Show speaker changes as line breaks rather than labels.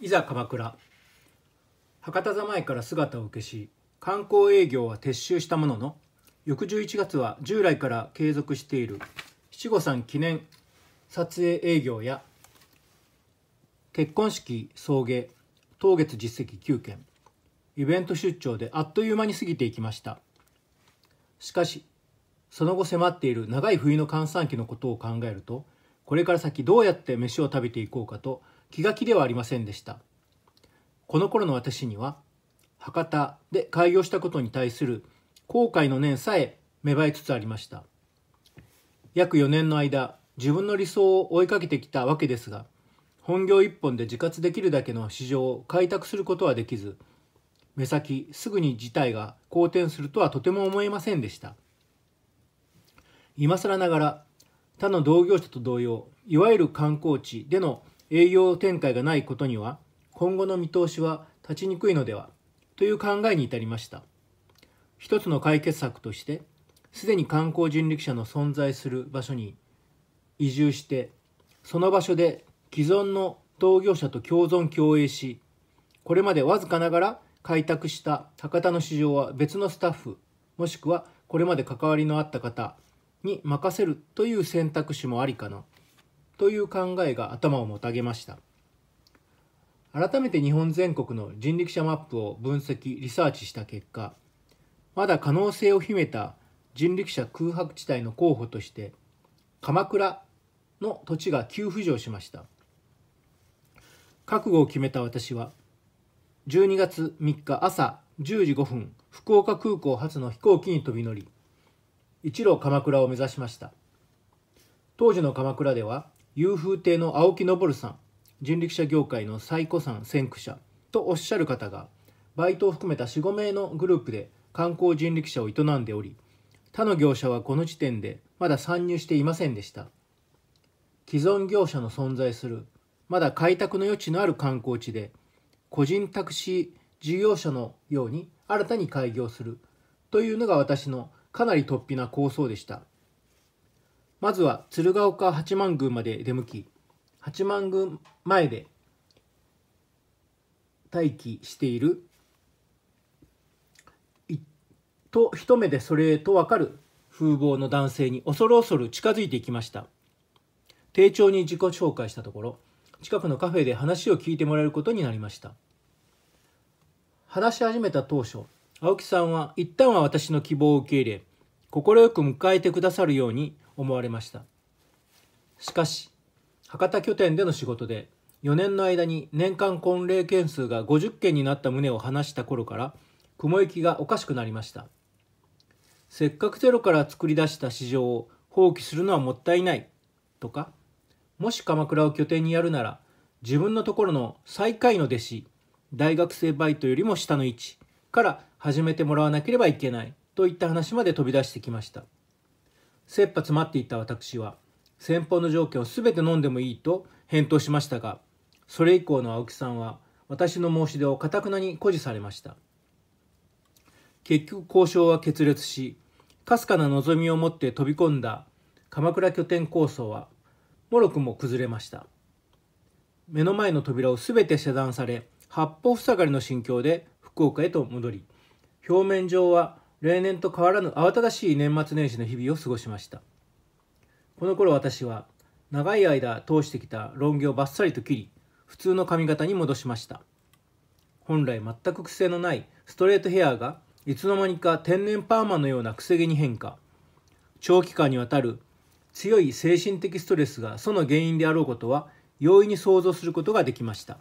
いざ鎌倉博多座前から姿を消し観光営業は撤収したものの翌11月は従来から継続している七五三記念撮影営業や結婚式送迎当月実績9件イベント出張であっという間に過ぎていきましたしかしその後迫っている長い冬の閑散期のことを考えるとこれから先どうやって飯を食べていこうかと気が気ではありませんでしたこの頃の私には博多で開業したことに対する後悔の念さえ芽生えつつありました約4年の間自分の理想を追いかけてきたわけですが本業一本で自活できるだけの市場を開拓することはできず目先すぐに事態が好転するとはとても思えませんでした今更ながら他の同業者と同様いわゆる観光地での営業展開がないことには今後の見通しは立ちにくいのではという考えに至りました一つの解決策としてすでに観光人力車の存在する場所に移住してその場所で既存の同業者と共存共栄しこれまでわずかながら開拓した博多の市場は別のスタッフもしくはこれまで関わりのあった方に任せるという選択肢もありかなという考えが頭をもたげました改めて日本全国の人力車マップを分析リサーチした結果まだ可能性を秘めた人力車空白地帯の候補として鎌倉の土地が急浮上しました覚悟を決めた私は12月3日朝10時5分福岡空港発の飛行機に飛び乗り一路鎌倉を目指しました当時の鎌倉では遊風亭の青木昇さん人力車業界の最古参先駆者とおっしゃる方がバイトを含めた45名のグループで観光人力車を営んでおり他の業者はこの時点でまだ参入していませんでした既存業者の存在するまだ開拓の余地のある観光地で個人タクシー事業者のように新たに開業するというのが私のかなり突飛な構想でした。まずは鶴岡八幡宮まで出向き八幡宮前で待機していると一目でそれとわかる風貌の男性に恐る恐る近づいていきました丁重に自己紹介したところ近くのカフェで話を聞いてもらえることになりました話し始めた当初青木さんは一旦は私の希望を受け入れ快く迎えてくださるように思われましたしかし博多拠点での仕事で4年の間に年間婚礼件数が50件になった旨を話した頃から雲行きがおかしくなりましたせっかくゼロから作り出した市場を放棄するのはもったいないとかもし鎌倉を拠点にやるなら自分のところの最下位の弟子大学生バイトよりも下の位置から始めてもらわなければいけないといった話まで飛び出してきました。切羽詰まっていた私は、先方の条件を全て飲んでもいいと返答しましたが、それ以降の青木さんは、私の申し出をかたくなに誇示されました。結局交渉は決裂し、かすかな望みを持って飛び込んだ鎌倉拠点構想は、もろくも崩れました。目の前の扉を全て遮断され、八方塞がりの心境で福岡へと戻り、表面上は例年と変わらぬ慌ただしい年末年始の日々を過ごしましたこの頃私は長い間通してきたロン毛をバッサリと切り普通の髪型に戻しました本来全く癖のないストレートヘアがいつの間にか天然パーマのようなくせ毛に変化長期間にわたる強い精神的ストレスがその原因であろうことは容易に想像することができました